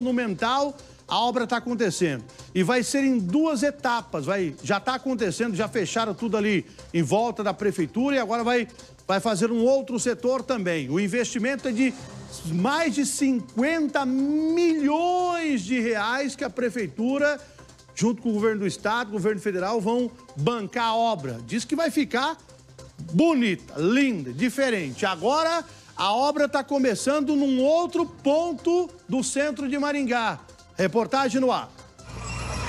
Monumental, a obra está acontecendo. E vai ser em duas etapas, vai, já está acontecendo, já fecharam tudo ali em volta da prefeitura e agora vai, vai fazer um outro setor também. O investimento é de mais de 50 milhões de reais que a prefeitura, junto com o governo do estado, governo federal, vão bancar a obra. Diz que vai ficar bonita, linda, diferente. Agora a obra está começando num outro ponto do centro de Maringá. Reportagem no ar.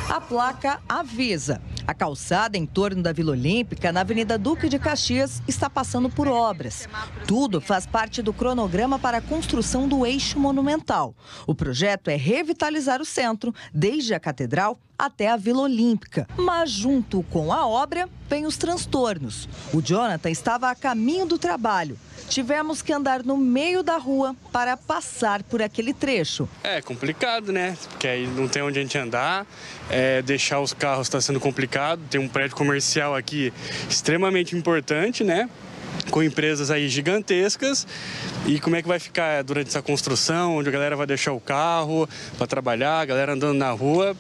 A placa avisa. A calçada em torno da Vila Olímpica, na Avenida Duque de Caxias, está passando por obras. Tudo faz parte do cronograma para a construção do eixo monumental. O projeto é revitalizar o centro, desde a catedral até a Vila Olímpica. Mas junto com a obra vem os transtornos. O Jonathan estava a caminho do trabalho. Tivemos que andar no meio da rua para passar por aquele trecho. É complicado, né? Porque aí não tem onde a gente andar, é, deixar os carros está sendo complicado. Tem um prédio comercial aqui extremamente importante, né? com empresas aí gigantescas e como é que vai ficar durante essa construção, onde a galera vai deixar o carro para trabalhar, a galera andando na rua,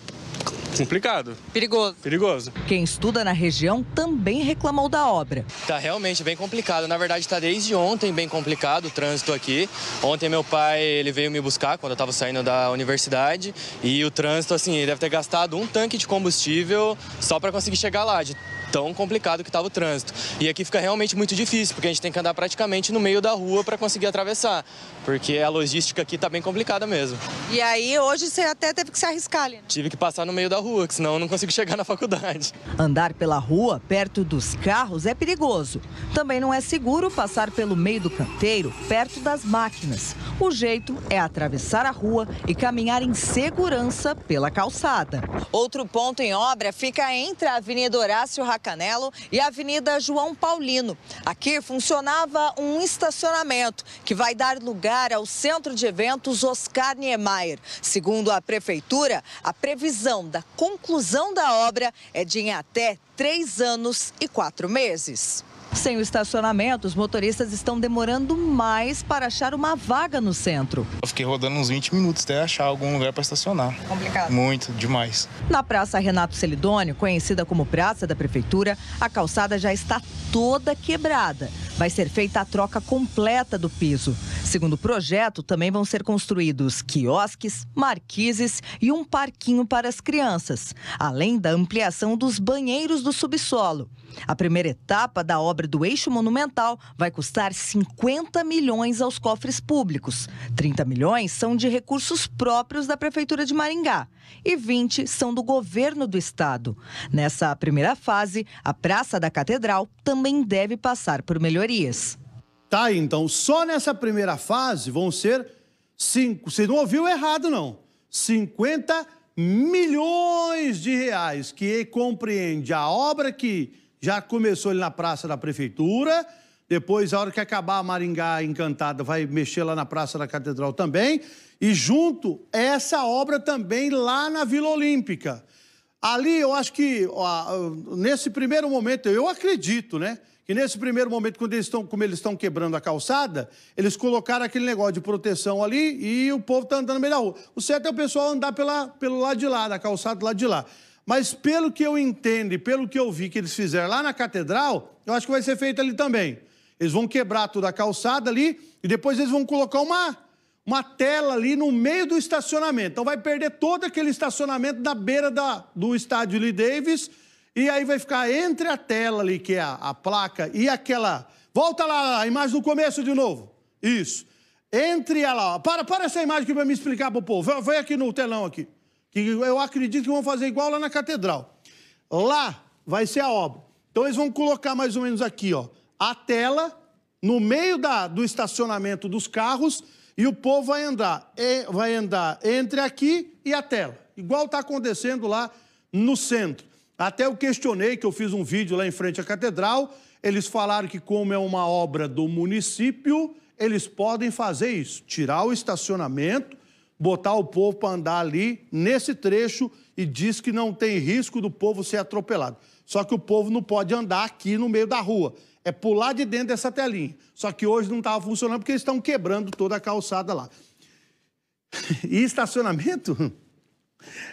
complicado. Perigoso. Perigoso. Quem estuda na região também reclamou da obra. Tá realmente bem complicado. Na verdade, está desde ontem bem complicado o trânsito aqui. Ontem meu pai ele veio me buscar quando eu estava saindo da universidade e o trânsito assim ele deve ter gastado um tanque de combustível só para conseguir chegar lá. De tão complicado que estava o trânsito. E aqui fica realmente muito difícil, porque a gente tem que andar praticamente no meio da rua para conseguir atravessar, porque a logística aqui está bem complicada mesmo. E aí hoje você até teve que se arriscar ali? Né? Tive que passar no meio da rua, que senão eu não consigo chegar na faculdade. Andar pela rua, perto dos carros, é perigoso. Também não é seguro passar pelo meio do canteiro, perto das máquinas. O jeito é atravessar a rua e caminhar em segurança pela calçada. Outro ponto em obra fica entre a Avenida Horácio Canelo e Avenida João Paulino. Aqui funcionava um estacionamento que vai dar lugar ao centro de eventos Oscar Niemeyer. Segundo a prefeitura, a previsão da conclusão da obra é de em até três anos e quatro meses. Sem o estacionamento, os motoristas estão demorando mais para achar uma vaga no centro. Eu fiquei rodando uns 20 minutos até achar algum lugar para estacionar. Complicado. Muito, demais. Na Praça Renato Celidônio, conhecida como Praça da Prefeitura, a calçada já está toda quebrada. Vai ser feita a troca completa do piso. Segundo o projeto, também vão ser construídos quiosques, marquises e um parquinho para as crianças, além da ampliação dos banheiros do subsolo. A primeira etapa da obra do eixo monumental vai custar 50 milhões aos cofres públicos. 30 milhões são de recursos próprios da Prefeitura de Maringá e 20 são do governo do estado. Nessa primeira fase, a Praça da Catedral também deve passar por melhorias. Tá, então, só nessa primeira fase vão ser cinco. Você não ouviu errado, não. 50 milhões de reais, que compreende a obra que já começou ali na Praça da Prefeitura. Depois, a hora que acabar a Maringá Encantada, vai mexer lá na Praça da Catedral também. E junto, essa obra também lá na Vila Olímpica. Ali eu acho que, nesse primeiro momento, eu acredito, né? Que nesse primeiro momento, quando eles estão, como eles estão quebrando a calçada, eles colocaram aquele negócio de proteção ali e o povo está andando no meio da rua. O certo é o pessoal andar pela, pelo lado de lá, da calçada do lado de lá. Mas pelo que eu entendo e pelo que eu vi que eles fizeram lá na catedral, eu acho que vai ser feito ali também. Eles vão quebrar toda a calçada ali e depois eles vão colocar uma uma tela ali no meio do estacionamento. Então vai perder todo aquele estacionamento na beira da, do estádio Lee Davis e aí vai ficar entre a tela ali, que é a, a placa, e aquela... Volta lá, a imagem do começo de novo. Isso. Entre ela, ó. Para, para essa imagem que vai me explicar o povo. Vem aqui no telão aqui. Que eu acredito que vão fazer igual lá na catedral. Lá vai ser a obra. Então eles vão colocar mais ou menos aqui, ó, a tela no meio da, do estacionamento dos carros e o povo vai andar, vai andar entre aqui e a tela, igual está acontecendo lá no centro. Até eu questionei que eu fiz um vídeo lá em frente à catedral, eles falaram que como é uma obra do município, eles podem fazer isso, tirar o estacionamento, botar o povo para andar ali nesse trecho e diz que não tem risco do povo ser atropelado. Só que o povo não pode andar aqui no meio da rua. É pular de dentro dessa telinha. Só que hoje não estava funcionando porque eles estão quebrando toda a calçada lá. E estacionamento?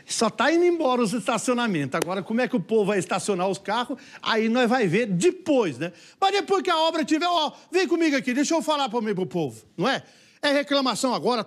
Só está indo embora os estacionamentos. Agora, como é que o povo vai estacionar os carros? Aí nós vai ver depois, né? Mas depois que a obra tiver, ó, vem comigo aqui, deixa eu falar para o povo, não é? É reclamação agora.